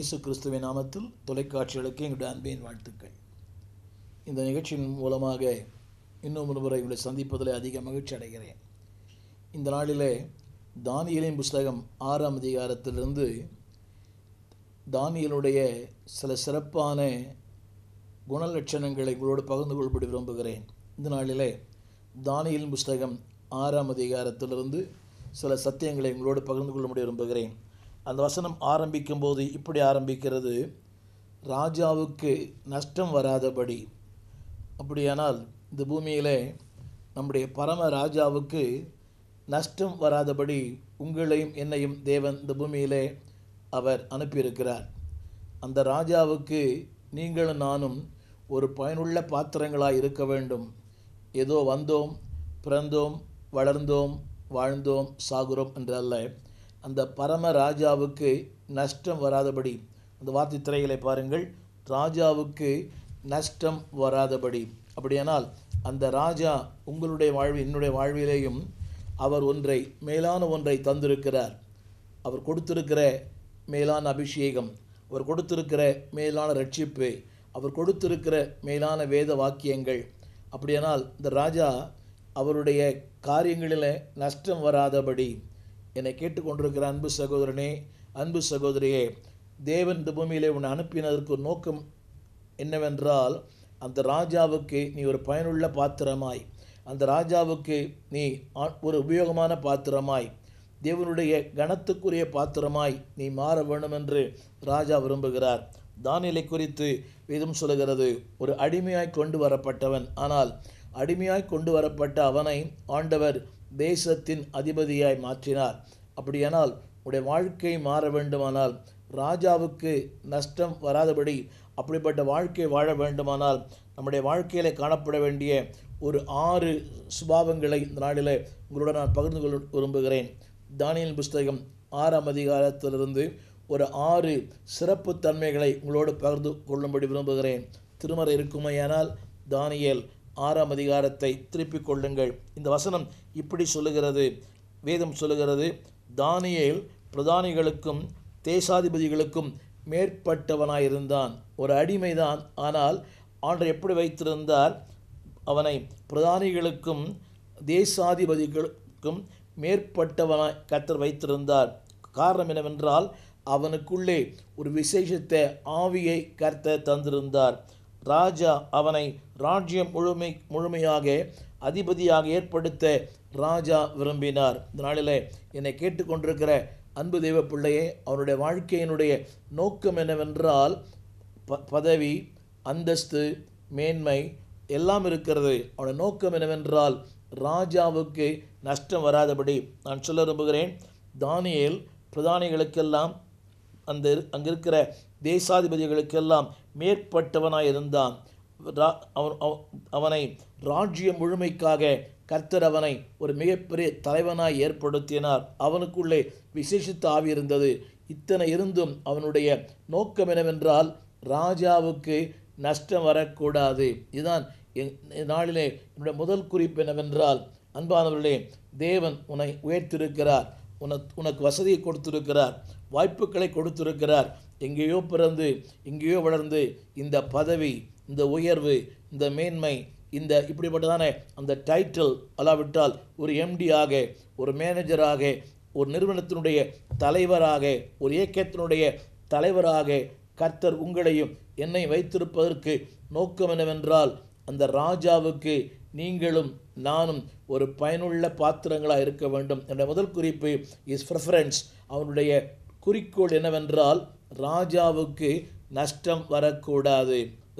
இயேசு கிறிஸ்துவின் நாமத்தில் தொலைக்காட்சிகளுக்கு எங்களுடைய அன்பின் வாழ்த்துக்கள் இந்த நிகழ்ச்சியின் மூலமாக இன்னும் ஒரு முறை உங்களை சந்திப்பதில் அதிக மகிழ்ச்சி அடைகிறேன் இந்த நாளிலே தானியலின் புஸ்தகம் ஆறாம் அதிகாரத்திலிருந்து தானியலுடைய சில சிறப்பான குணலட்சணங்களை உங்களோடு பகிர்ந்து கொள்படி விரும்புகிறேன் இந்த நாளிலே தானியலின் புஸ்தகம் ஆறாம் அதிகாரத்திலிருந்து சில சத்தியங்களை உங்களோடு பகிர்ந்து கொள்ள முடிய விரும்புகிறேன் அந்த வசனம் ஆரம்பிக்கும் போது இப்படி ஆரம்பிக்கிறது ராஜாவுக்கு நஷ்டம் வராதபடி அப்படியானால் இந்த பூமியிலே நம்முடைய பரம ராஜாவுக்கு நஷ்டம் வராதபடி உங்களையும் என்னையும் தேவன் இந்த பூமியிலே அவர் அனுப்பியிருக்கிறார் அந்த ராஜாவுக்கு நீங்களும் நானும் ஒரு பயனுள்ள பாத்திரங்களாக இருக்க வேண்டும் ஏதோ வந்தோம் பிறந்தோம் வளர்ந்தோம் வாழ்ந்தோம் சாகுறோம் என்றல்ல அந்த பரம ராஜாவுக்கு நஷ்டம் வராதபடி அந்த வார்த்தை திரைகளை பாருங்கள் ராஜாவுக்கு நஷ்டம் வராதபடி அப்படியானால் அந்த ராஜா உங்களுடைய வாழ்வு என்னுடைய வாழ்விலேயும் அவர் ஒன்றை மேலான ஒன்றை தந்திருக்கிறார் அவர் கொடுத்திருக்கிற மேலான அபிஷேகம் அவர் கொடுத்திருக்கிற மேலான ரட்சிப்பு அவர் கொடுத்திருக்கிற மேலான வேத வாக்கியங்கள் அப்படியானால் இந்த ராஜா அவருடைய காரியங்களில் நஷ்டம் வராதபடி என்னை கேட்டுக்கொண்டிருக்கிற அன்பு சகோதரனே அன்பு சகோதரியே தேவன் இந்த பூமியிலே உன்னை அனுப்பினதற்கு நோக்கம் என்னவென்றால் அந்த ராஜாவுக்கு நீ ஒரு பயனுள்ள பாத்திரமாய் அந்த ராஜாவுக்கு நீ ஒரு உபயோகமான பாத்திரமாய் தேவனுடைய கணத்துக்குரிய பாத்திரமாய் நீ மாற வேண்டும் என்று ராஜா விரும்புகிறார் தானியலை குறித்து விதம் சொல்லுகிறது ஒரு அடிமையாய் கொண்டு வரப்பட்டவன் ஆனால் அடிமையாய் கொண்டு வரப்பட்ட அவனை ஆண்டவர் தேசத்தின் அதிபதியாய் மாற்றினார் அப்படியானால் உடைய வாழ்க்கை மாற வேண்டுமானால் ராஜாவுக்கு நஷ்டம் வராதபடி அப்படிப்பட்ட வாழ்க்கை வாழ வேண்டுமானால் நம்முடைய வாழ்க்கையில் காணப்பட வேண்டிய ஒரு ஆறு சுபாவங்களை இந்த நாளில் உங்களோட நான் பகிர்ந்து கொள்ள விரும்புகிறேன் தானியல் புஸ்தகம் ஆறாம் அதிகாரத்திலிருந்து ஒரு ஆறு சிறப்பு தன்மைகளை உங்களோடு பகிர்ந்து கொள்ளும்படி விரும்புகிறேன் திருமறை இருக்குமையானால் தானியல் ஆறாம் அதிகாரத்தை திருப்பிக் கொள்ளுங்கள் இந்த வசனம் இப்படி சொல்லுகிறது வேதம் சொல்லுகிறது தானியல் பிரதானிகளுக்கும் தேசாதிபதிகளுக்கும் மேற்பட்டவனாயிருந்தான் ஒரு அடிமைதான் ஆனால் ஆண்டு எப்படி வைத்திருந்தார் அவனை பிரதானிகளுக்கும் தேசாதிபதிகளுக்கும் மேற்பட்டவனாய் கத்தர் வைத்திருந்தார் காரணம் என்னவென்றால் அவனுக்குள்ளே ஒரு விசேஷத்தை ஆவியை கர்த்த தந்திருந்தார் ராஜா அவனை ராஜ்யம் முழுமை முழுமையாக அதிபதியாக ஏற்படுத்த ராஜா விரும்பினார் இந்த நாளிலே என்னை கேட்டுக்கொண்டிருக்கிற அன்பு தெய்வ பிள்ளையே அவனுடைய வாழ்க்கையினுடைய நோக்கம் என்னவென்றால் ப பதவி அந்தஸ்து மேன்மை எல்லாம் இருக்கிறது அவனுடைய நோக்கம் என்னவென்றால் ராஜாவுக்கு நஷ்டம் வராதபடி நான் சொல்ல விரும்புகிறேன் தானியல் பிரதானிகளுக்கெல்லாம் அந்த அங்கே தேசாதிபதிகளுக்கெல்லாம் மேற்பட்டவனாய் அவனை ராஜ்யம் முழுமைக்காக கர்த்தர் அவனை ஒரு மிகப்பெரிய தலைவனாய் ஏற்படுத்தினார் அவனுக்குள்ளே விசேஷித்து ஆவியிருந்தது இத்தனை இருந்தும் அவனுடைய நோக்கம் என்னவென்றால் ராஜாவுக்கு நஷ்டம் வரக்கூடாது இதுதான் நாளிலே என்னுடைய முதல் குறிப்பு என்னவென்றால் அன்பானவர்களே தேவன் உன்னை உயர்த்திருக்கிறார் உன உனக்கு வசதியை கொடுத்திருக்கிறார் வாய்ப்புகளை கொடுத்திருக்கிறார் எங்கேயோ பிறந்து எங்கேயோ வளர்ந்து இந்த பதவி இந்த உயர்வு இந்த மேன்மை இந்த இப்படிப்பட்டதானே அந்த டைட்டில் அல்லாவிட்டால் ஒரு எம்டியாக ஒரு மேனேஜராக ஒரு நிறுவனத்தினுடைய தலைவராக ஒரு இயக்கத்தினுடைய தலைவராக கர்த்தர் உங்களையும் என்னை வைத்திருப்பதற்கு நோக்கம் என்னவென்றால் அந்த ராஜாவுக்கு நீங்களும் நானும் ஒரு பயனுள்ள பாத்திரங்களாக இருக்க வேண்டும் என்ற முதல் குறிப்பு இஸ் ப்ரிஃபரன்ஸ் அவனுடைய குறிக்கோள் என்னவென்றால் ராஜாவுக்கு நஷ்டம் வரக்கூடாது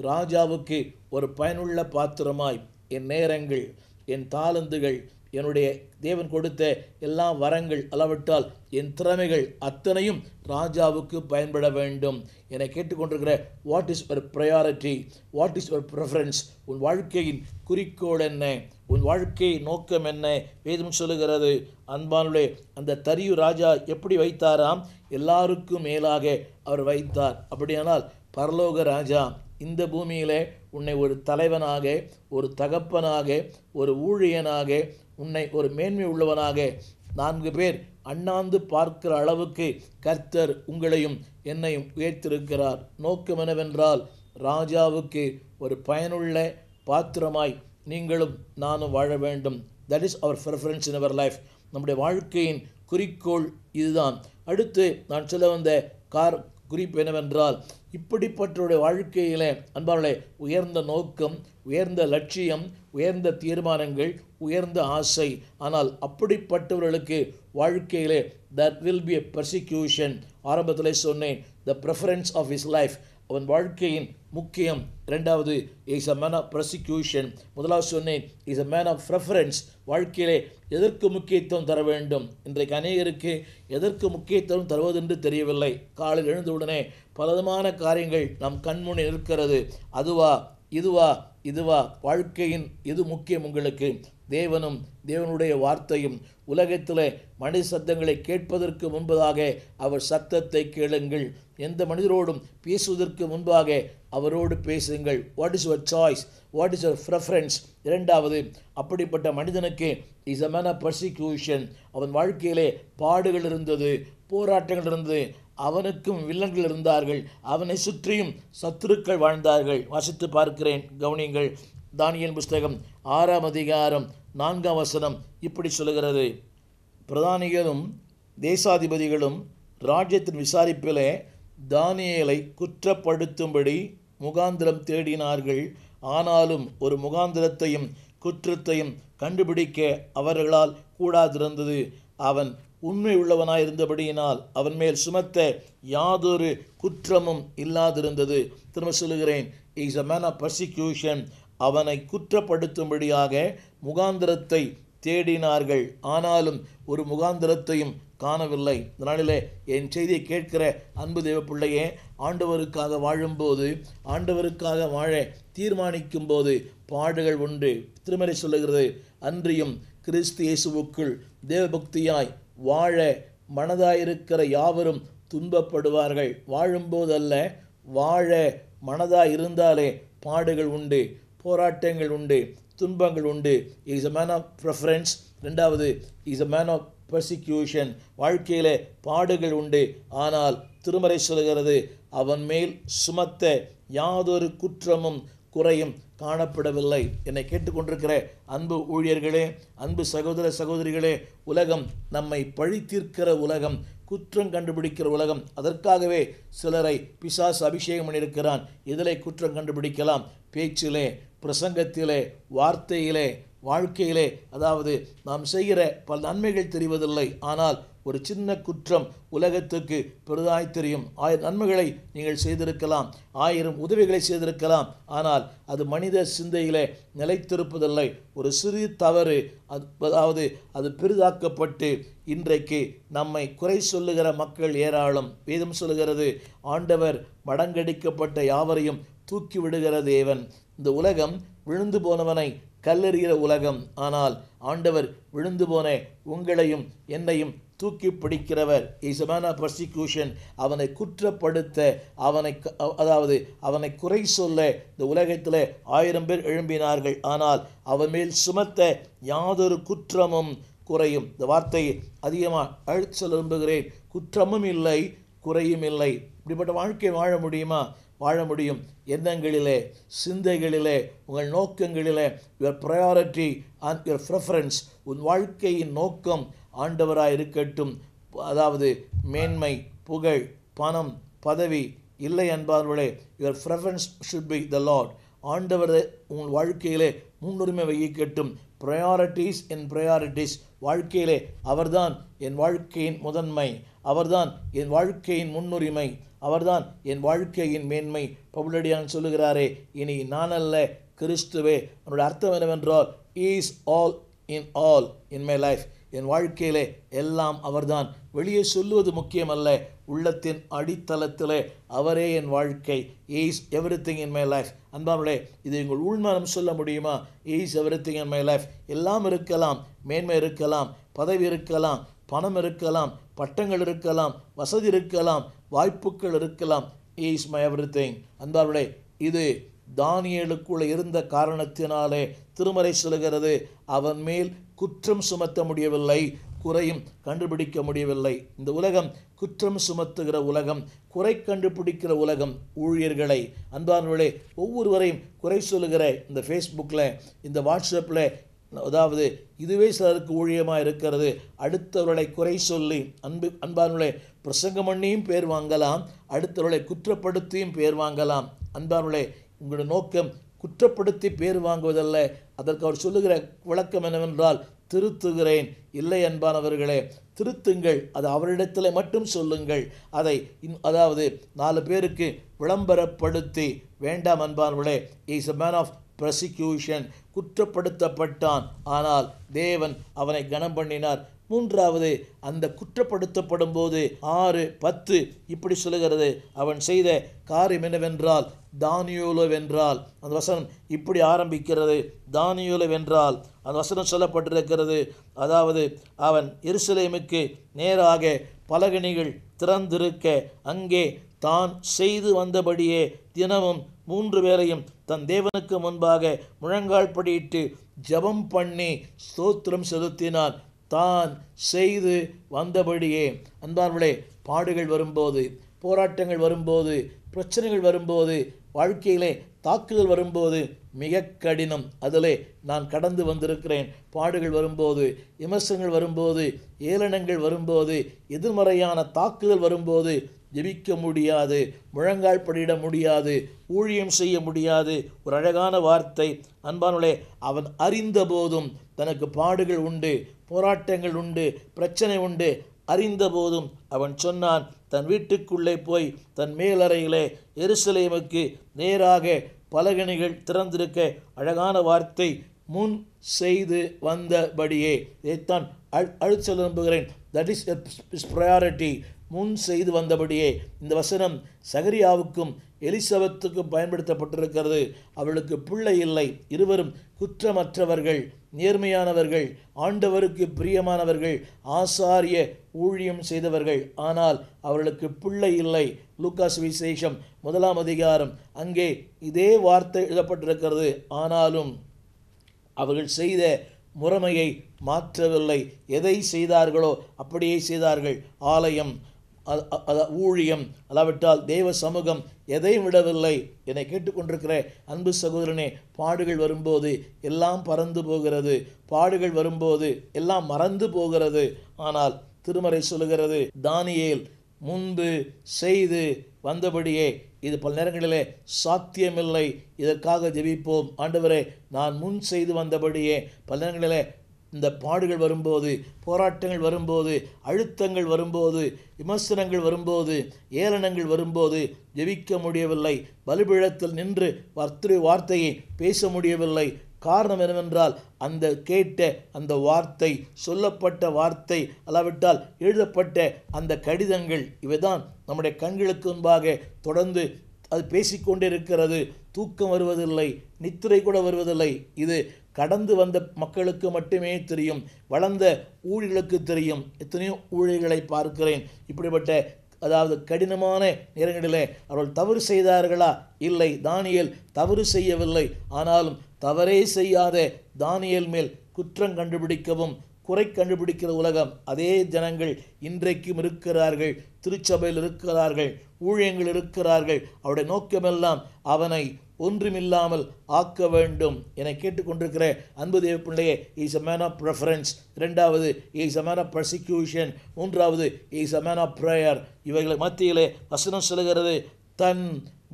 ராஜாவுக்கு ஒரு பயனுள்ள பாத்திரமாய் இந்நேரங்கள் நேரங்கள் என் தாளந்துகள் என்னுடைய தேவன் கொடுத்த எல்லா வரங்கள் அளவிட்டால் என் திறமைகள் அத்தனையும் ராஜாவுக்கு பயன்பட வேண்டும் என கேட்டுக்கொண்டிருக்கிற what is your priority what is your preference உன் வாழ்க்கையின் குறிக்கோள் என்ன உன் வாழ்க்கை நோக்கம் என்ன வேதம் சொல்லுகிறது அன்பானுடைய அந்த தரியு ராஜா எப்படி வைத்தாராம் எல்லாருக்கும் மேலாக அவர் வைத்தார் அப்படியானால் பரலோக ராஜா இந்த பூமியிலே உன்னை ஒரு தலைவனாக ஒரு தகப்பனாக ஒரு ஊழியனாக உன்னை ஒரு மேன்மை உள்ளவனாக நான்கு பேர் அண்ணாந்து பார்க்கிற அளவுக்கு கர்த்தர் உங்களையும் என்னையும் உயர்த்திருக்கிறார் நோக்கம் என்னவென்றால் ராஜாவுக்கு ஒரு பயனுள்ள பாத்திரமாய் நீங்களும் நானும் வாழ வேண்டும் that is our preference in our life நம்முடைய வாழ்க்கையின் குறிக்கோள் இதுதான் அடுத்து நான் சொல்ல வந்த கார் குறிப்பு என்னவென்றால் இப்படிப்பட்டவருடைய வாழ்க்கையிலே அன்பார்களே உயர்ந்த நோக்கம் உயர்ந்த லட்சியம் உயர்ந்த தீர்மானங்கள் உயர்ந்த ஆசை ஆனால் அப்படிப்பட்டவர்களுக்கு வாழ்க்கையிலே that will be a persecution ஆரம்பத்தில் சொன்னேன் the preference of his life அவன் வாழ்க்கையின் முக்கியம் ரெண்டாவது is a man of prosecution முதலாவது சொன்னேன் is a man of preference வாழ்க்கையிலே எதற்கு முக்கியத்துவம் தர வேண்டும் இன்றைக்கு அநேகருக்கு எதற்கு முக்கியத்துவம் தருவதென்று தெரியவில்லை காலில் எழுந்தவுடனே பலதமான காரியங்கள் நம் கண்முன் இருக்கிறது அதுவா இதுவா இதுவா வாழ்க்கையின் எது முக்கியம் உங்களுக்கு தேவனும் தேவனுடைய வார்த்தையும் உலகத்தில் மனித சத்தங்களை கேட்பதற்கு முன்பதாக அவர் சத்தத்தை கேளுங்கள் எந்த மனிதரோடும் பேசுவதற்கு முன்பாக அவரோடு பேசுங்கள் what is your choice what is your preference இரண்டாவது அப்படிப்பட்ட மனிதனுக்கு is a man a persecution அவன் வாழ்க்கையிலே பாடுகள் இருந்தது போராட்டங்கள் இருந்தது அவனுக்கும் வில்லன்கள் இருந்தார்கள் அவனை சுற்றியும் சத்துருக்கள் வாழ்ந்தார்கள் வாசித்து பார்க்கிறேன் கவனியங்கள் தானியன் புஸ்தகம் ஆறாம் அதிகாரம் நான்காம் வசனம் இப்படி சொல்கிறது பிரதானிகளும் தேசாதிபதிகளும் ராஜ்யத்தின் விசாரிப்பிலே தானியலை குற்றப்படுத்தும்படி முகாந்திரம் தேடினார்கள் ஆனாலும் ஒரு முகாந்திரத்தையும் குற்றத்தையும் கண்டுபிடிக்க அவர்களால் கூடாதிருந்தது அவன் உண்மை உள்ளவனாயிருந்தபடியினால் இருந்தபடியினால் அவன் மேல் சுமத்த யாதொரு குற்றமும் இல்லாதிருந்தது திரும்ப சொல்லுகிறேன் is a man of persecution அவனை குற்றப்படுத்தும்படியாக முகாந்திரத்தை தேடினார்கள் ஆனாலும் ஒரு முகாந்திரத்தையும் காணவில்லை இதனாலே என் செய்தியை கேட்கிற அன்பு தெய்வ பிள்ளையே ஆண்டவருக்காக வாழும்போது ஆண்டவருக்காக வாழ தீர்மானிக்கும் போது பாடுகள் உண்டு திருமலை சொல்லுகிறது அன்றியும் கிறிஸ்து இயேசுவுக்குள் தேவபக்தியாய் வாழ மனதாயிருக்கிற யாவரும் துன்பப்படுவார்கள் வாழும்போதல்ல வாழ மனதாக இருந்தாலே பாடுகள் உண்டு போராட்டங்கள் உண்டு துன்பங்கள் உண்டு is a man of preference ரெண்டாவது is a man of persecution வாழ்க்கையில் பாடுகள் உண்டு ஆனால் திருமறை சொல்கிறது அவன் மேல் சுமத்த யாதொரு குற்றமும் குறையும் காணப்படவில்லை என்னை கேட்டுக்கொண்டிருக்கிற அன்பு ஊழியர்களே அன்பு சகோதர சகோதரிகளே உலகம் நம்மை பழி தீர்க்கிற உலகம் குற்றம் கண்டுபிடிக்கிற உலகம் அதற்காகவே சிலரை பிசாஸ் அபிஷேகம் பண்ணியிருக்கிறான் இதிலே குற்றம் கண்டுபிடிக்கலாம் பேச்சிலே பிரசங்கத்திலே வார்த்தையிலே வாழ்க்கையிலே அதாவது நாம் செய்கிற பல நன்மைகள் தெரிவதில்லை ஆனால் ஒரு சின்ன குற்றம் உலகத்துக்கு பெரிதாய் தெரியும் ஆயிரம் நன்மைகளை நீங்கள் செய்திருக்கலாம் ஆயிரம் உதவிகளை செய்திருக்கலாம் ஆனால் அது மனித சிந்தையிலே நிலைத்திருப்பதில்லை ஒரு சிறு தவறு அதாவது அது பெரிதாக்கப்பட்டு இன்றைக்கு நம்மை குறை சொல்லுகிற மக்கள் ஏராளம் வேதம் சொல்லுகிறது ஆண்டவர் மடங்கடிக்கப்பட்ட யாவரையும் தூக்கிவிடுகிற தேவன் இந்த உலகம் விழுந்து போனவனை கல்லெறிகிற உலகம் ஆனால் ஆண்டவர் விழுந்து போன உங்களையும் என்னையும் தூக்கி பிடிக்கிறவர் ஆஃப் பர்சிக்யூஷன் அவனை குற்றப்படுத்த அவனை அதாவது அவனை குறை சொல்ல இந்த உலகத்தில் ஆயிரம் பேர் எழும்பினார்கள் ஆனால் அவன் மேல் சுமத்த யாதொரு குற்றமும் குறையும் இந்த வார்த்தையை அதிகமாக அழைத்து சொல்ல விரும்புகிறேன் குற்றமும் இல்லை குறையும் இல்லை இப்படிப்பட்ட வாழ்க்கை வாழ முடியுமா வாழ முடியும் எண்ணங்களிலே சிந்தைகளிலே உங்கள் நோக்கங்களிலே your priority and your preference உன் வாழ்க்கையின் நோக்கம் ஆண்டவராக இருக்கட்டும் அதாவது மேன்மை புகழ் பணம் பதவி இல்லை என்பார்களே your preference should be the Lord ஆண்டவர் உங்கள் வாழ்க்கையிலே முன்னுரிமை வகிக்கட்டும் ப்ரையாரிட்டிஸ் என் ப்ரையாரிட்டிஸ் வாழ்க்கையிலே அவர்தான் என் வாழ்க்கையின் முதன்மை அவர்தான் என் வாழ்க்கையின் முன்னுரிமை அவர்தான் என் வாழ்க்கையின் மேன்மை பவுலடியான் சொல்லுகிறாரே இனி நான் அல்ல கிறிஸ்துவே அவனுடைய அர்த்தம் என்னவென்றால் is all in all in my life என் வாழ்க்கையிலே எல்லாம் அவர்தான் வெளியே சொல்லுவது முக்கியமல்ல உள்ளத்தின் அடித்தளத்திலே அவரே என் வாழ்க்கை is everything in my life அன்பாமலே இது எங்கள் உள்மனம் சொல்ல முடியுமா is everything in my life எல்லாம் இருக்கலாம் மேன்மை இருக்கலாம் பதவி இருக்கலாம் பணம் இருக்கலாம் பட்டங்கள் இருக்கலாம் வசதி இருக்கலாம் வாய்ப்புகள் இருக்கலாம் ஈஸ் மை எவ்ரி திங் அன்பாமலே இது தானியலுக்குள்ளே இருந்த காரணத்தினாலே திருமறை சொல்கிறது அவன் மேல் குற்றம் சுமத்த முடியவில்லை குறையும் கண்டுபிடிக்க முடியவில்லை இந்த உலகம் குற்றம் சுமத்துகிற உலகம் குறை கண்டுபிடிக்கிற உலகம் ஊழியர்களை அன்பானவர்களே ஒவ்வொருவரையும் குறை சொல்லுகிற இந்த ஃபேஸ்புக்கில் இந்த வாட்ஸ்அப்பில் அதாவது இதுவே சிலருக்கு ஊழியமாக இருக்கிறது அடுத்தவர்களை குறை சொல்லி அன்பு அன்பானவர்களே பிரசங்கம் பண்ணியும் பேர் வாங்கலாம் அடுத்தவர்களை குற்றப்படுத்தியும் பேர் வாங்கலாம் அன்பானவர்களே உங்களோட நோக்கம் குற்றப்படுத்தி பேர் வாங்குவதல்ல அதற்கு அவர் சொல்லுகிற விளக்கம் என்னவென்றால் திருத்துகிறேன் இல்லை என்பானவர்களே திருத்துங்கள் அது அவரிடத்தில் மட்டும் சொல்லுங்கள் அதை இன் அதாவது நாலு பேருக்கு விளம்பரப்படுத்தி வேண்டாம் அன்பானவர்களே is a man of prosecution குற்றப்படுத்தப்பட்டான் ஆனால் தேவன் அவனை கனம் பண்ணினார் மூன்றாவது அந்த குற்றப்படுத்தப்படும் போது ஆறு பத்து இப்படி சொல்லுகிறது அவன் செய்த காரியம் என்னவென்றால் தானியோலவென்றால் அந்த வசனம் இப்படி ஆரம்பிக்கிறது தானியோலவென்றால் அந்த வசனம் சொல்லப்பட்டிருக்கிறது அதாவது அவன் எருசலேமுக்கு நேராக பலகணிகள் திறந்திருக்க அங்கே தான் செய்து வந்தபடியே தினமும் மூன்று பேரையும் தன் தேவனுக்கு முன்பாக முழங்கால் படியிட்டு ஜபம் பண்ணி ஸ்தோத்திரம் செலுத்தினான் தான் செய்து வந்தபடியே அன்பார்களே பாடுகள் வரும்போது போராட்டங்கள் வரும்போது பிரச்சனைகள் வரும்போது வாழ்க்கையிலே தாக்குதல் வரும்போது மிக கடினம் அதிலே நான் கடந்து வந்திருக்கிறேன் பாடுகள் வரும்போது விமர்சனங்கள் வரும்போது ஏளனங்கள் வரும்போது எதிர்மறையான தாக்குதல் வரும்போது ஜெபிக்க முடியாது முழங்கால் படியிட முடியாது ஊழியம் செய்ய முடியாது ஒரு அழகான வார்த்தை அன்பானுளே அவன் அறிந்த போதும் தனக்கு பாடுகள் உண்டு போராட்டங்கள் உண்டு பிரச்சனை உண்டு அறிந்தபோதும் அவன் சொன்னான் தன் வீட்டுக்குள்ளே போய் தன் மேலறையிலே எருசலேமுக்கு நேராக பலகணிகள் திறந்திருக்க அழகான வார்த்தை முன் செய்து வந்தபடியே இதைத்தான் அழ் அழுச்சல் விரும்புகிறேன் தட் இஸ் ப்ரையாரிட்டி முன் செய்து வந்தபடியே இந்த வசனம் சகரியாவுக்கும் எலிசபத்துக்கும் பயன்படுத்தப்பட்டிருக்கிறது அவளுக்கு பிள்ளை இல்லை இருவரும் குற்றமற்றவர்கள் நேர்மையானவர்கள் ஆண்டவருக்கு பிரியமானவர்கள் ஆசாரிய ஊழியம் செய்தவர்கள் ஆனால் அவர்களுக்கு பிள்ளை இல்லை லூக்காஸ் விசேஷம் முதலாம் அதிகாரம் அங்கே இதே வார்த்தை எழுதப்பட்டிருக்கிறது ஆனாலும் அவர்கள் செய்த முறைமையை மாற்றவில்லை எதை செய்தார்களோ அப்படியே செய்தார்கள் ஆலயம் ஊழியம் அதாவிட்டால் தேவ சமூகம் எதையும் விடவில்லை என்னை கேட்டுக்கொண்டிருக்கிற அன்பு சகோதரனே பாடுகள் வரும்போது எல்லாம் பறந்து போகிறது பாடுகள் வரும்போது எல்லாம் மறந்து போகிறது ஆனால் திருமறை சொல்லுகிறது தானியேல் முன்பு செய்து வந்தபடியே இது பல நேரங்களிலே சாத்தியமில்லை இதற்காக ஜெபிப்போம் ஆண்டவரே நான் முன் செய்து வந்தபடியே பல நேரங்களிலே இந்த பாடுகள் வரும்போது போராட்டங்கள் வரும்போது அழுத்தங்கள் வரும்போது விமர்சனங்கள் வரும்போது ஏளனங்கள் வரும்போது ஜெபிக்க முடியவில்லை வலுபிழத்தில் நின்று வர்த்திரு வார்த்தையை பேச முடியவில்லை காரணம் என்னவென்றால் அந்த கேட்ட அந்த வார்த்தை சொல்லப்பட்ட வார்த்தை அல்லாவிட்டால் எழுதப்பட்ட அந்த கடிதங்கள் இவைதான் நம்முடைய கண்களுக்கு முன்பாக தொடர்ந்து அது பேசிக்கொண்டே இருக்கிறது தூக்கம் வருவதில்லை நித்திரை கூட வருவதில்லை இது கடந்து வந்த மக்களுக்கு மட்டுமே தெரியும் வளர்ந்த ஊழியர்களுக்கு தெரியும் எத்தனையோ ஊழியர்களை பார்க்கிறேன் இப்படிப்பட்ட அதாவது கடினமான நேரங்களிலே அவர்கள் தவறு செய்தார்களா இல்லை தானியல் தவறு செய்யவில்லை ஆனாலும் தவறே செய்யாத தானியல் மேல் குற்றம் கண்டுபிடிக்கவும் குறை கண்டுபிடிக்கிற உலகம் அதே ஜனங்கள் இன்றைக்கும் இருக்கிறார்கள் திருச்சபையில் இருக்கிறார்கள் ஊழியங்கள் இருக்கிறார்கள் அவருடைய நோக்கமெல்லாம் அவனை ஒன்றுமில்லாமல் ஆக்க வேண்டும் என கேட்டுக்கொண்டிருக்கிற அன்பு தேவ பிள்ளையே is a man of preference ரெண்டாவது is a man of prosecution மூன்றாவது is a man of prayer இவைகளை மத்தியிலே வசனம் செல்கிறது தன்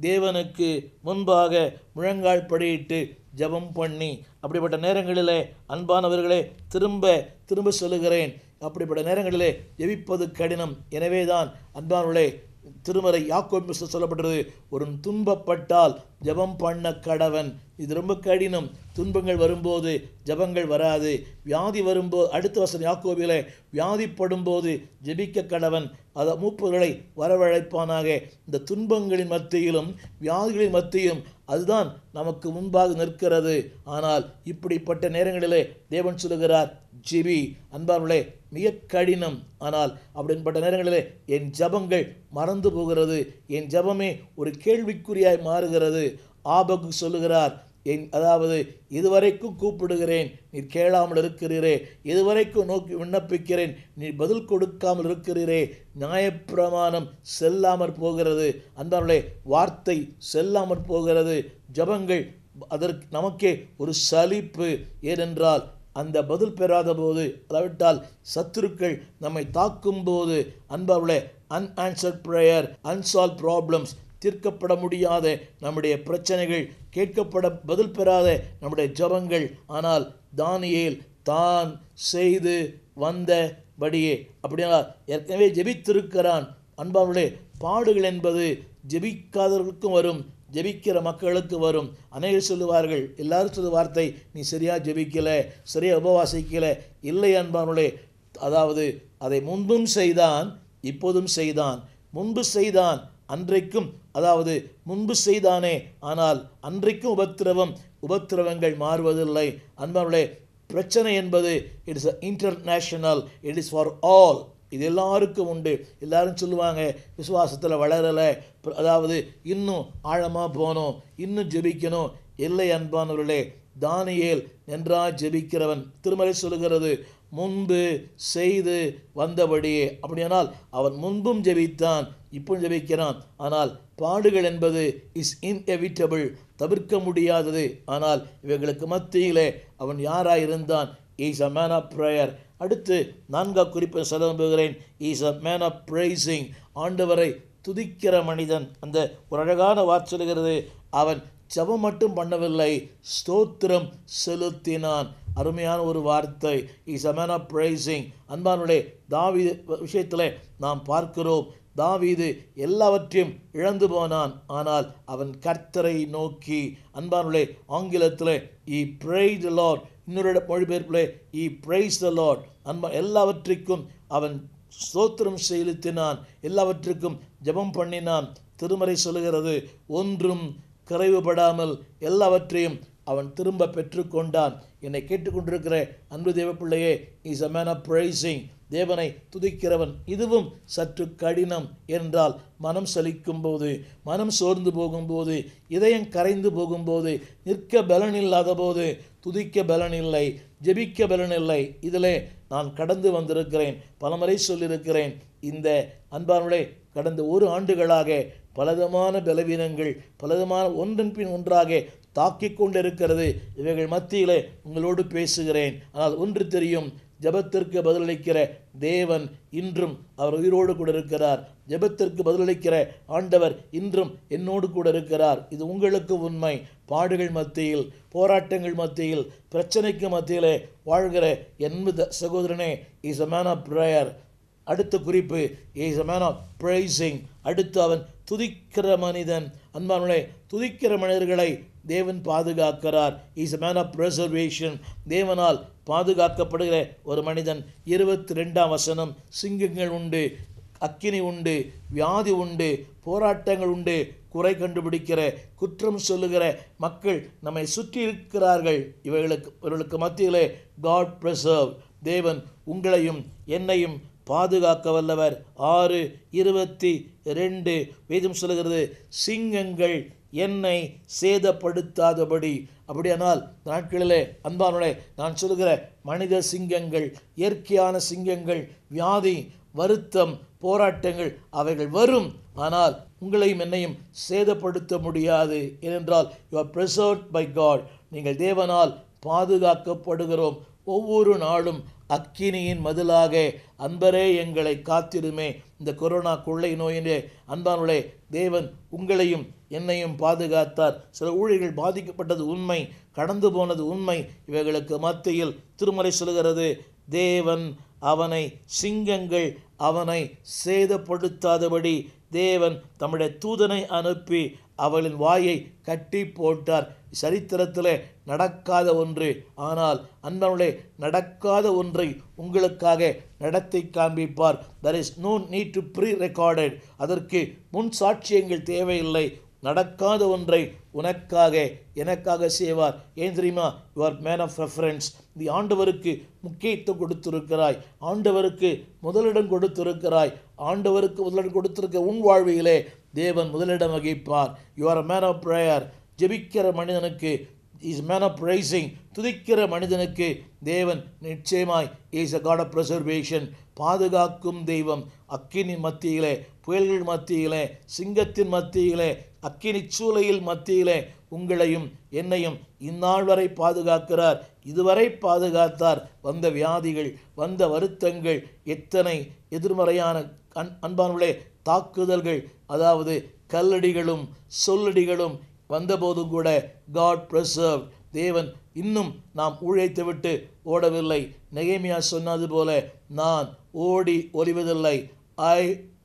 தேவனுக்கு முன்பாக முழங்கால் படியிட்டு ஜபம் பண்ணி அப்படிப்பட்ட நேரங்களிலே அன்பானவர்களே திரும்ப திரும்ப சொல்லுகிறேன் அப்படிப்பட்ட நேரங்களிலே ஜெபிப்பது கடினம் எனவே தான் அன்பானவர்களே திருமறை யாக்கோம் மிஸ்ல சொல்லப்பட்டது ஒரு துன்பப்பட்டால் ஜபம் பண்ண கடவன் இது ரொம்ப கடினம் துன்பங்கள் வரும்போது ஜபங்கள் வராது வியாதி வரும்போது அடுத்த வருஷம் யாக்கோபியில் வியாதிப்படும் போது ஜபிக்க கடவன் அத மூப்புகளை வரவழைப்பானாக இந்த துன்பங்களின் மத்தியிலும் வியாதிகளின் மத்தியும் அதுதான் நமக்கு முன்பாக நிற்கிறது ஆனால் இப்படிப்பட்ட நேரங்களிலே தேவன் சொல்லுகிறார் ஜெபி அன்பார்களே மிக கடினம் ஆனால் அப்படின்பட்ட நேரங்களிலே என் ஜபங்கள் மறந்து போகிறது என் ஜபமே ஒரு கேள்விக்குறியாய் மாறுகிறது ஆபகு சொல்லுகிறார் என் அதாவது இதுவரைக்கும் கூப்பிடுகிறேன் நீ கேளாமல் இருக்கிறீரே இதுவரைக்கும் நோக்கி விண்ணப்பிக்கிறேன் நீ பதில் கொடுக்காமல் இருக்கிறீரே நியாயப்பிரமாணம் செல்லாமற் போகிறது அன்பார்களே வார்த்தை செல்லாமற் போகிறது ஜபங்கள் அதற்கு நமக்கே ஒரு சலிப்பு ஏனென்றால் அந்த பதில் பெறாத போது அதாவிட்டால் சத்துருக்கள் நம்மை தாக்கும் போது அன்பவர்களே அன்ஆன்சர்ட் ப்ரேயர் அன்சால்வ் ப்ராப்ளம்ஸ் தீர்க்கப்பட முடியாத நம்முடைய பிரச்சனைகள் கேட்கப்பட பதில் பெறாத நம்முடைய ஜபங்கள் ஆனால் தானியேல் தான் செய்து வந்த படியே அப்படின்னா ஏற்கனவே ஜெபித்திருக்கிறான் அன்பாவர்களே பாடுகள் என்பது ஜெபிக்காதவர்களுக்கும் வரும் ஜெபிக்கிற மக்களுக்கு வரும் அநேகர் சொல்லுவார்கள் எல்லாரும் சொல்லு வார்த்தை நீ சரியாக ஜெபிக்கலை சரியாக உபவாசிக்கலை இல்லை அன்பானுடைய அதாவது அதை முன்பும் செய்தான் இப்போதும் செய்தான் முன்பு செய்தான் அன்றைக்கும் அதாவது முன்பு செய்தானே ஆனால் அன்றைக்கும் உபத்திரவம் உபத்திரவங்கள் மாறுவதில்லை அன்பானுடைய பிரச்சனை என்பது it is a international it is for all இது எல்லாருக்கும் உண்டு எல்லாரும் சொல்லுவாங்க விசுவாசத்தில் வளரலை அதாவது இன்னும் ஆழமாக போகணும் இன்னும் ஜெபிக்கணும் இல்லை அன்பானவர்களே தானியேல் நன்றாக ஜெபிக்கிறவன் திருமலை சொல்கிறது முன்பு செய்து வந்தபடியே அப்படியானால் அவன் முன்பும் ஜெபித்தான் இப்போ ஜெபிக்கிறான் ஆனால் பாடுகள் என்பது இஸ் இன்எவிட்டபிள் தவிர்க்க முடியாதது ஆனால் இவர்களுக்கு மத்தியிலே அவன் இருந்தான் is a man of prayer அடுத்து நான்காம் குறிப்பை சொல்ல விரும்புகிறேன் is a man of praising ஆண்டவரை துதிக்கிற மனிதன் அந்த ஒரு அழகான வார்த்தை சொல்கிறது அவன் ஜபம் மட்டும் பண்ணவில்லை ஸ்தோத்திரம் செலுத்தினான் அருமையான ஒரு வார்த்தை is a man of praising அன்பானுடைய தாவி விஷயத்தில் நாம் பார்க்கிறோம் தாவீது எல்லாவற்றையும் இழந்து போனான் ஆனால் அவன் கர்த்தரை நோக்கி அன்பானுடைய ஆங்கிலத்தில் இ பிரைட் லார்ட் இன்னொரு மொழிபெயர்ப்பிலே இ பிரைஸ் த லார்ட் அன்ப எல்லாவற்றிற்கும் அவன் ஸ்தோத்திரம் செலுத்தினான் எல்லாவற்றிற்கும் ஜபம் பண்ணினான் திருமறை சொல்கிறது ஒன்றும் கரைவுபடாமல் எல்லாவற்றையும் அவன் திரும்ப பெற்றுக்கொண்டான் என்னை கேட்டுக்கொண்டிருக்கிற அன்பு தேவப்பிள்ளையே is a man of praising தேவனை துதிக்கிறவன் இதுவும் சற்று கடினம் என்றால் மனம் சலிக்கும் போது மனம் சோர்ந்து போகும்போது இதயம் கரைந்து போகும்போது நிற்க பலன் இல்லாத போது துதிக்க இல்லை ஜெபிக்க பலன் இல்லை இதிலே நான் கடந்து வந்திருக்கிறேன் பலமுறை சொல்லியிருக்கிறேன் இந்த அன்பானுடைய கடந்த ஒரு ஆண்டுகளாக பலவிதமான பலவீனங்கள் பலவிதமான ஒன்றின் பின் ஒன்றாக தாக்கிக் கொண்டிருக்கிறது இவைகள் மத்தியிலே உங்களோடு பேசுகிறேன் ஆனால் ஒன்று தெரியும் ஜபத்திற்கு பதிலளிக்கிற தேவன் இன்றும் அவர் உயிரோடு கூட இருக்கிறார் ஜெபத்திற்கு பதிலளிக்கிற ஆண்டவர் இன்றும் என்னோடு கூட இருக்கிறார் இது உங்களுக்கு உண்மை பாடுகள் மத்தியில் போராட்டங்கள் மத்தியில் பிரச்சனைக்கு மத்தியிலே வாழ்கிற என்பது சகோதரனே is a man of prayer அடுத்த குறிப்பு is a man of praising அடுத்து அவன் துதிக்கிற மனிதன் அன்பானுடைய துதிக்கிற மனிதர்களை தேவன் பாதுகாக்கிறார் is a man of preservation தேவனால் பாதுகாக்கப்படுகிற ஒரு மனிதன் இருபத்தி ரெண்டாம் வசனம் சிங்கங்கள் உண்டு அக்கினி உண்டு வியாதி உண்டு போராட்டங்கள் உண்டு குறை கண்டுபிடிக்கிற குற்றம் சொல்லுகிற மக்கள் நம்மை சுற்றி இருக்கிறார்கள் இவர்களுக்கு இவர்களுக்கு மத்தியிலே காட் ப்ரிசர்வ் தேவன் உங்களையும் என்னையும் பாதுகாக்க வல்லவர் ஆறு இருபத்தி ரெண்டு வேதம் சொல்லுகிறது சிங்கங்கள் என்னை சேதப்படுத்தாதபடி அப்படியானால் நாட்களிலே அன்பானுடைய நான் சொல்லுகிற மனித சிங்கங்கள் இயற்கையான சிங்கங்கள் வியாதி வருத்தம் போராட்டங்கள் அவைகள் வரும் ஆனால் உங்களையும் என்னையும் சேதப்படுத்த முடியாது ஏனென்றால் you are preserve by God நீங்கள் தேவனால் பாதுகாக்கப்படுகிறோம் ஒவ்வொரு நாளும் அக்கினியின் மதிலாக அன்பரே எங்களை காத்திருமே இந்த கொரோனா கொள்ளை நோயினே அன்பானுடைய தேவன் உங்களையும் என்னையும் பாதுகாத்தார் சில ஊழியர்கள் பாதிக்கப்பட்டது உண்மை கடந்து போனது உண்மை இவைகளுக்கு மத்தியில் திருமறை சொல்கிறது தேவன் அவனை சிங்கங்கள் அவனை சேதப்படுத்தாதபடி தேவன் தம்முடைய தூதனை அனுப்பி அவளின் வாயை கட்டி போட்டார் சரித்திரத்தில் நடக்காத ஒன்று ஆனால் அன்பனுடைய நடக்காத ஒன்றை உங்களுக்காக நடத்தி காண்பிப்பார் there is no need to pre recorded அதற்கு முன் சாட்சியங்கள் தேவையில்லை நடக்காத ஒன்றை உனக்காக எனக்காக செய்வார் ஏன் தெரியுமா யுவர் மேன் ஆஃப் ரெஃபரன்ஸ் நீ ஆண்டவருக்கு முக்கியத்துவம் கொடுத்திருக்கிறாய் ஆண்டவருக்கு முதலிடம் கொடுத்திருக்கிறாய் ஆண்டவருக்கு முதலிடம் கொடுத்திருக்க உன் வாழ்விலே தேவன் முதலிடம் வகிப்பார் யுவர் மேன் ஆஃப் ப்ரேயர் ஜெபிக்கிற மனிதனுக்கு இஸ் மேன் ஆஃப் ரைசிங் துதிக்கிற மனிதனுக்கு தேவன் நிச்சயமாய் is a God of preservation பாதுகாக்கும் தெய்வம் அக்கினின் மத்தியிலே புயல்கள் மத்தியிலே சிங்கத்தின் மத்தியிலே அக்கினி சூளையில் மத்தியிலே உங்களையும் என்னையும் இந்நாள் வரை பாதுகாக்கிறார் இதுவரை பாதுகாத்தார் வந்த வியாதிகள் வந்த வருத்தங்கள் எத்தனை எதிர்மறையான அன் அன்பானுள்ளே தாக்குதல்கள் அதாவது கல்லடிகளும் சொல்லடிகளும் வந்தபோதும் கூட காட் ப்ரிசர்வ் தேவன் இன்னும் நாம் ஊழைத்து விட்டு ஓடவில்லை நெகைமியா சொன்னது போல நான் ஓடி ஒலிவதில்லை ஐ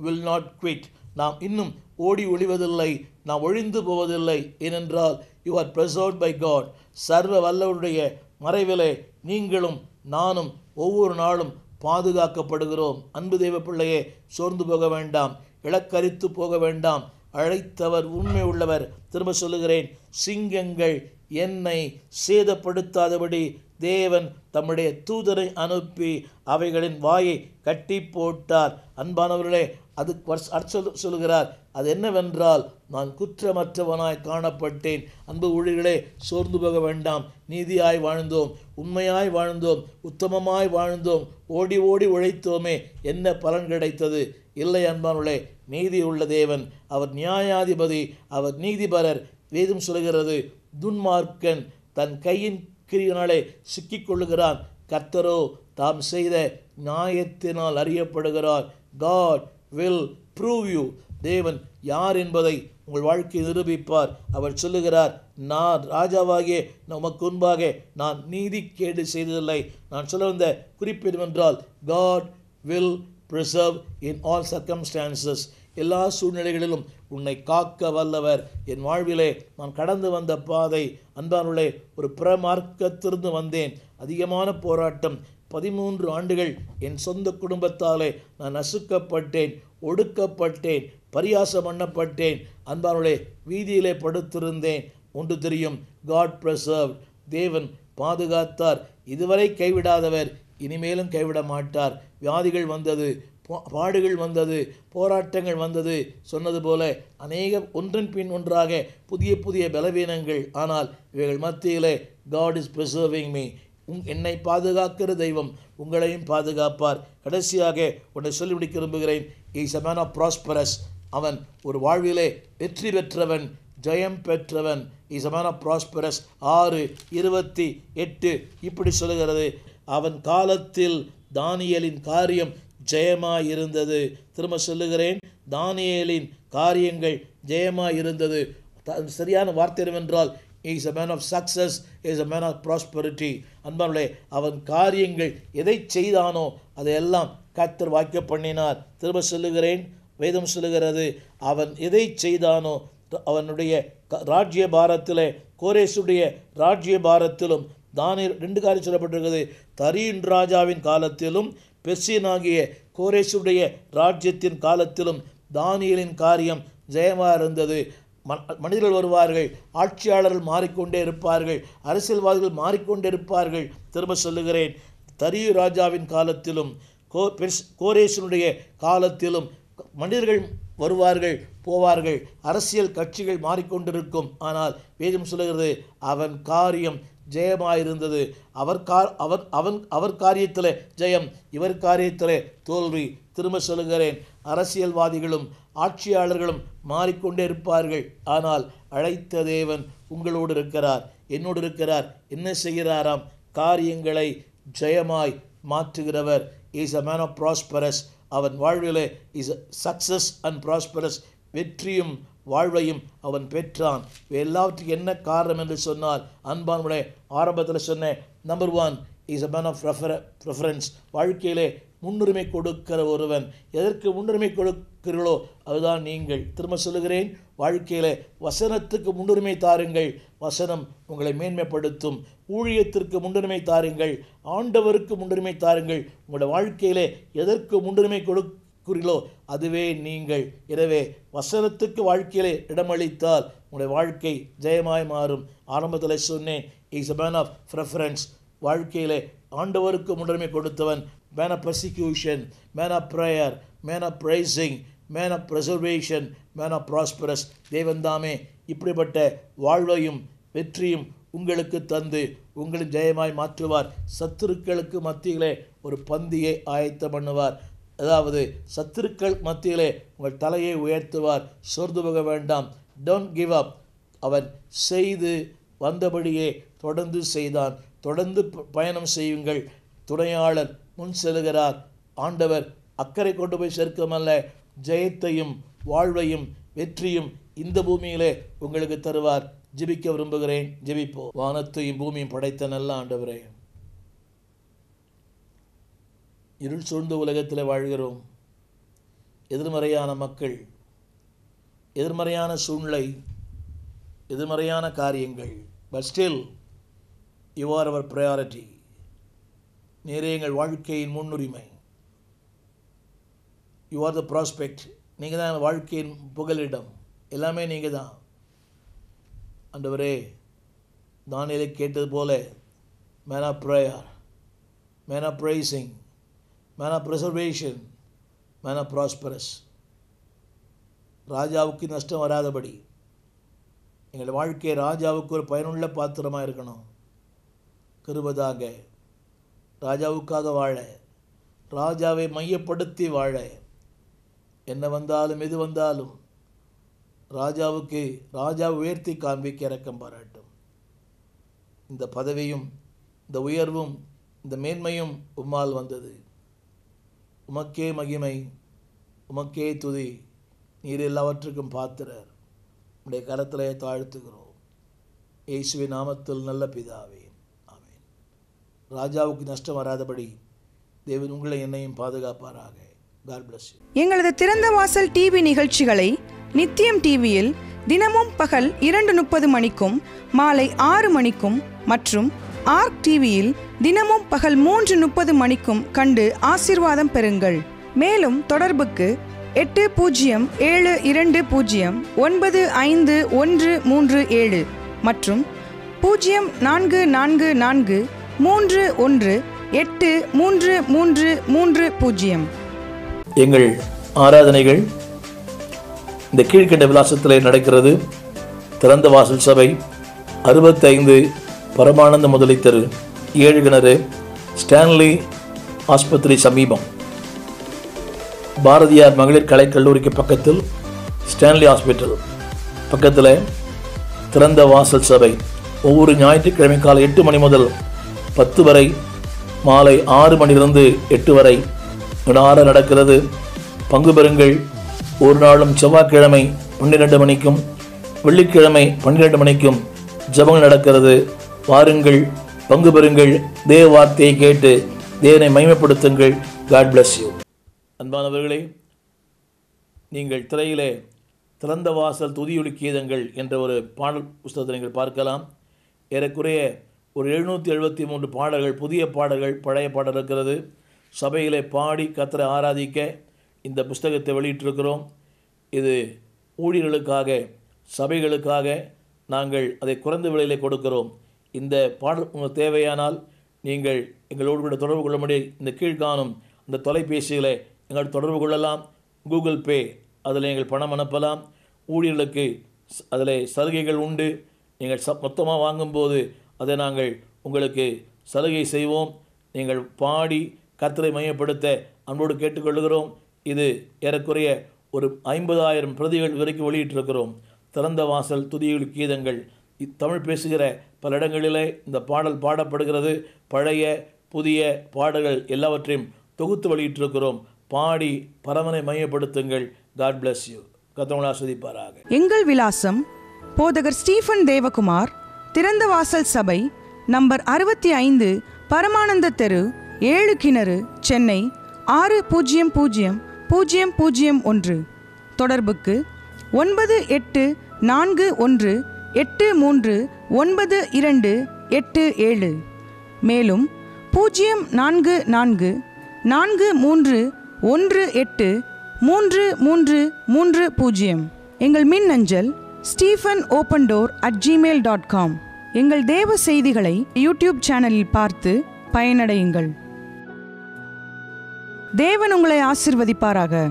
வில் நாட் குவிட் நாம் இன்னும் ஓடி ஒழிவதில்லை நாம் ஒழிந்து போவதில்லை ஏனென்றால் you are preserve by God சர்வ வல்லவருடைய மறைவிலே நீங்களும் நானும் ஒவ்வொரு நாளும் பாதுகாக்கப்படுகிறோம் அன்பு தெய்வ பிள்ளையே சோர்ந்து போக வேண்டாம் இலக்கரித்து போக வேண்டாம் அழைத்தவர் உண்மை உள்ளவர் திரும்ப சொல்லுகிறேன் சிங்கங்கள் என்னை சேதப்படுத்தாதபடி தேவன் தம்முடைய தூதரை அனுப்பி அவைகளின் வாயை கட்டி போட்டார் அன்பானவர்களே அது சொல்லுகிறார் அது என்னவென்றால் நான் குற்றமற்றவனாய் காணப்பட்டேன் அன்பு ஊழிகளே சோர்ந்து போக வேண்டாம் நீதியாய் வாழ்ந்தோம் உண்மையாய் வாழ்ந்தோம் உத்தமமாய் வாழ்ந்தோம் ஓடி ஓடி உழைத்தோமே என்ன பலன் கிடைத்தது இல்லை அன்பானுளே நீதி உள்ள தேவன் அவர் நியாயாதிபதி அவர் நீதிபரர் வேதம் சொல்கிறது துன்மார்க்கன் தன் கையின் கிரியினாலே சிக்கிக்கொள்ளுகிறான் கர்த்தரோ தாம் செய்த நியாயத்தினால் அறியப்படுகிறார் காட் வில் ப்ரூவ் யூ தேவன் யார் என்பதை உங்கள் வாழ்க்கையை நிரூபிப்பார் அவர் சொல்லுகிறார் நான் ராஜாவாகிய உமக்கு முன்பாக நான் நீதி கேடு செய்ததில்லை நான் சொல்ல வந்த குறிப்பு God will preserve in all circumstances எல்லா சூழ்நிலைகளிலும் உன்னை காக்க வல்லவர் என் வாழ்விலே நான் கடந்து வந்த பாதை அன்பானுள்ளே ஒரு பிரமார்க்கத்திலிருந்து வந்தேன் அதிகமான போராட்டம் பதிமூன்று ஆண்டுகள் என் சொந்த குடும்பத்தாலே நான் நசுக்கப்பட்டேன் ஒடுக்கப்பட்டேன் பரியாசம் பண்ணப்பட்டேன் அன்பானுடைய வீதியிலே படுத்திருந்தேன் ஒன்று தெரியும் காட் பிரசர்வ் தேவன் பாதுகாத்தார் இதுவரை கைவிடாதவர் இனிமேலும் கைவிட மாட்டார் வியாதிகள் வந்தது பாடுகள் வந்தது போராட்டங்கள் வந்தது சொன்னது போல அநேக ஒன்றன் பின் ஒன்றாக புதிய புதிய பலவீனங்கள் ஆனால் இவைகள் மத்தியிலே காட் இஸ் ப்ரிசர்விங் மீ உங் என்னை பாதுகாக்கிற தெய்வம் உங்களையும் பாதுகாப்பார் கடைசியாக உன்னை சொல்லிவிடிக்க விரும்புகிறேன் is a man of prosperous அவன் ஒரு வாழ்விலே வெற்றி பெற்றவன் ஜெயம் பெற்றவன் is a man of prosperous ஆறு இருபத்தி எட்டு இப்படி சொல்கிறது அவன் காலத்தில் தானியலின் காரியம் ஜெயமாக இருந்தது திரும்ப சொல்லுகிறேன் தானியலின் காரியங்கள் ஜெயமாக இருந்தது சரியான வார்த்தை என்னவென்றால் is a man of success is a man of prosperity அன்பர்களே அவன் காரியங்கள் எதை செய்தானோ அதையெல்லாம் கத்தர் வாக்கிய பண்ணினார் திரும்ப சொல்லுகிறேன் வேதம் சொல்லுகிறது அவன் எதை செய்தானோ அவனுடைய ராஜ்ய பாரத்தில் கோரேசுடைய ராஜ்ய பாரத்திலும் தானே ரெண்டு காரியம் சொல்லப்பட்டிருக்கிறது தரியின் ராஜாவின் காலத்திலும் பெர்சியனாகிய கோரேசுடைய ராஜ்யத்தின் காலத்திலும் தானியலின் காரியம் ஜெயமாக இருந்தது மனிதர்கள் வருவார்கள் ஆட்சியாளர்கள் மாறிக்கொண்டே இருப்பார்கள் அரசியல்வாதிகள் மாறிக்கொண்டே இருப்பார்கள் திரும்ப சொல்லுகிறேன் தரியு ராஜாவின் காலத்திலும் கோ கோரேசனுடைய காலத்திலும் மனிதர்கள் வருவார்கள் போவார்கள் அரசியல் கட்சிகள் மாறிக்கொண்டிருக்கும் ஆனால் வேதம் சொல்லுகிறது அவன் காரியம் ஜெயமாயிருந்தது அவர் கார் அவர் அவன் அவர் காரியத்தில் ஜெயம் இவர் காரியத்தில் தோல்வி திரும்ப சொல்லுகிறேன் அரசியல்வாதிகளும் ஆட்சியாளர்களும் மாறிக்கொண்டே இருப்பார்கள் ஆனால் அழைத்த தேவன் உங்களோடு இருக்கிறார் என்னோடு இருக்கிறார் என்ன செய்கிறாராம் காரியங்களை ஜெயமாய் மாற்றுகிறவர் is a man of prosperous அவன் வாழ்விலே இஸ் சக்சஸ் அண்ட் ப்ராஸ்பரஸ் வெற்றியும் வாழ்வையும் அவன் பெற்றான் எல்லாவற்றுக்கும் என்ன காரணம் என்று சொன்னால் அன்பானுடைய ஆரம்பத்தில் சொன்னேன் number one is a man of refer preference வாழ்க்கையிலே முன்னுரிமை கொடுக்கிற ஒருவன் எதற்கு முன்னுரிமை கொடுக்கிறீர்களோ அதுதான் நீங்கள் திரும்ப சொல்லுகிறேன் வாழ்க்கையில் வசனத்துக்கு முன்னுரிமை தாருங்கள் வசனம் உங்களை மேன்மைப்படுத்தும் ஊழியத்திற்கு முன்னுரிமை தாருங்கள் ஆண்டவருக்கு முன்னுரிமை தாருங்கள் உங்களோட வாழ்க்கையில் எதற்கு முன்னுரிமை கொடுக்கிறீர்களோ அதுவே நீங்கள் எனவே வசனத்துக்கு வாழ்க்கையிலே இடமளித்தால் உங்களுடைய வாழ்க்கை ஜெயமாய் மாறும் ஆரம்பத்தில் சொன்னேன் is a man of preference வாழ்க்கையிலே ஆண்டவருக்கு முன்னுரிமை கொடுத்தவன் man of persecution, man of prayer, man of praising, man of preservation man of prosperous தேவன்தாமே இப்படிப்பட்ட வாழ்வையும் வெற்றியும் உங்களுக்கு தந்து உங்களை ஜெயமாய் மாற்றுவார் சத்துருக்களுக்கு மத்தியிலே ஒரு பந்தியை ஆயத்தம் பண்ணுவார் அதாவது சத்துருக்கள் மத்தியிலே உங்கள் தலையை உயர்த்துவார் சோர்ந்து போக வேண்டாம் டோன்ட் கிவ் அப் அவன் செய்து வந்தபடியே தொடர்ந்து செய்தான் தொடர்ந்து பயணம் செய்யுங்கள் துணையாளர் முன் செல்கிறார் ஆண்டவர் அக்கறை கொண்டு போய் சேர்க்கமல்ல ஜெயத்தையும் வாழ்வையும் வெற்றியும் இந்த பூமியிலே உங்களுக்கு தருவார் ஜெபிக்க விரும்புகிறேன் ஜெபிப்போ வானத்தையும் பூமியும் படைத்த நல்ல ஆண்டவரே இருள் சூழ்ந்த உலகத்தில் வாழ்கிறோம் எதிர்மறையான மக்கள் எதிர்மறையான சூழ்நிலை எதிர்மறையான காரியங்கள் but still you are our priority நேரே எங்கள் வாழ்க்கையின் முன்னுரிமை யூ ஆர் த ப்ராஸ்பெக்ட் நீங்கள் தான் வாழ்க்கையின் புகலிடம் எல்லாமே நீங்கள் தான் அண்டவரே தானியலை கேட்டது போல man of prayer man of praising man of preservation man of prosperous ராஜாவுக்கு நஷ்டம் வராதபடி எங்கள் வாழ்க்கை ராஜாவுக்கு ஒரு பயனுள்ள பாத்திரமாக இருக்கணும் கருவதாக ராஜாவுக்காக வாழ ராஜாவை மையப்படுத்தி வாழ என்ன வந்தாலும் எது வந்தாலும் ராஜாவுக்கு ராஜா உயர்த்தி காண்பிக்க இறக்கம் பாராட்டும் இந்த பதவியும் இந்த உயர்வும் இந்த மேன்மையும் உம்மால் வந்தது உமக்கே மகிமை உமக்கே துதி நீர் எல்லாவற்றுக்கும் பாத்திரர் உடைய கரத்திலே தாழ்த்துகிறோம் இயேசுவின் நாமத்தில் நல்ல பிதாவே ராஜாவுக்கு நஷ்டம் வராதபடி தேவன் உங்களை என்னையும் பாதுகாப்பாராக எங்களது திறந்த வாசல் டிவி நிகழ்ச்சிகளை நித்தியம் டிவியில் தினமும் பகல் இரண்டு முப்பது மணிக்கும் மாலை ஆறு மணிக்கும் மற்றும் ஆர்க் டிவியில் தினமும் பகல் மூன்று முப்பது மணிக்கும் கண்டு ஆசிர்வாதம் பெறுங்கள் மேலும் தொடர்புக்கு எட்டு பூஜ்ஜியம் ஏழு இரண்டு பூஜ்ஜியம் ஒன்பது ஐந்து ஒன்று மூன்று ஏழு மற்றும் பூஜ்ஜியம் நான்கு நான்கு நான்கு மூன்று ஒன்று எட்டு மூன்று மூன்று மூன்று பூஜ்ஜியம் எங்கள் ஆராதனைகள் இந்த கீழ்கண்ட விலாசத்தில் நடக்கிறது திறந்த வாசல் சபை அறுபத்தைந்து பரமானந்த முதலை தெரு ஏழு கிணறு ஸ்டான்லி ஆஸ்பத்திரி சமீபம் பாரதியார் மகளிர் கலைக்கல்லூரிக்கு பக்கத்தில் ஸ்டான்லி ஹாஸ்பிட்டல் பக்கத்தில் திறந்த வாசல் சபை ஒவ்வொரு ஞாயிற்றுக்கிழமை காலை எட்டு மணி முதல் பத்து வரை மாலை ஆறு மணியிலிருந்து எட்டு வரை விடார நடக்கிறது பங்கு பெறுங்கள் ஒரு நாளும் செவ்வாய்க்கிழமை பன்னிரெண்டு மணிக்கும் வெள்ளிக்கிழமை பன்னிரெண்டு மணிக்கும் ஜபங்கள் நடக்கிறது வாருங்கள் பங்கு பெறுங்கள் தேவ வார்த்தையை கேட்டு தேவனை மைமைப்படுத்துங்கள் காட் பிளஸ் யூ அன்பானவர்களே நீங்கள் திரையிலே திறந்த வாசல் துதியொலி கீதங்கள் என்ற ஒரு பாடல் புஸ்தகத்தை நீங்கள் பார்க்கலாம் ஏறக்குறைய ஒரு எழுநூற்றி எழுபத்தி மூன்று பாடல்கள் புதிய பாடல்கள் பழைய பாடல் இருக்கிறது சபைகளை பாடி கத்தரை ஆராதிக்க இந்த புஸ்தகத்தை வெளியிட்டிருக்கிறோம் இது ஊழியர்களுக்காக சபைகளுக்காக நாங்கள் அதை குறைந்த விலையில் கொடுக்கிறோம் இந்த பாடல் உங்களுக்கு தேவையானால் நீங்கள் எங்களோடு கூட தொடர்பு முடியும் இந்த கீழ்காணும் இந்த தொலைபேசிகளை எங்கள் தொடர்பு கொள்ளலாம் கூகுள் பே அதில் நீங்கள் பணம் அனுப்பலாம் ஊழியர்களுக்கு அதில் சலுகைகள் உண்டு நீங்கள் ச மொத்தமாக வாங்கும்போது அதை நாங்கள் உங்களுக்கு சலுகை செய்வோம் நீங்கள் பாடி கத்தரை மையப்படுத்த அன்போடு கேட்டுக்கொள்கிறோம் இது ஏறக்குறைய ஒரு ஐம்பதாயிரம் பிரதிகள் வரைக்கும் வெளியிட்டிருக்கிறோம் திறந்த வாசல் துதியுள் கீதங்கள் தமிழ் பேசுகிற பல இடங்களிலே இந்த பாடல் பாடப்படுகிறது பழைய புதிய பாடல்கள் எல்லாவற்றையும் தொகுத்து வெளியிட்டிருக்கிறோம் பாடி பரவனை மையப்படுத்துங்கள் காட் பிளஸ் யூ கத்தவங்களா சுதிப்பாராக எங்கள் விலாசம் போதகர் ஸ்டீஃபன் தேவகுமார் திறந்த வாசல் சபை நம்பர் அறுபத்தி ஐந்து பரமானந்த தெரு ஏழு கிணறு சென்னை ஆறு பூஜ்ஜியம் பூஜ்ஜியம் பூஜ்ஜியம் பூஜ்ஜியம் ஒன்று தொடர்புக்கு ஒன்பது எட்டு நான்கு ஒன்று எட்டு மூன்று ஒன்பது இரண்டு எட்டு ஏழு மேலும் பூஜ்ஜியம் நான்கு நான்கு நான்கு மூன்று ஒன்று எட்டு மூன்று மூன்று மூன்று பூஜ்ஜியம் எங்கள் மின் அஞ்சல் Stephen open door at Gmail dot com எங்கள் தேவ செய்திகளை யூடியூப் சேனலில் பார்த்து பயனடையுங்கள் தேவன் உங்களை ஆசிர்வதிப்பாராக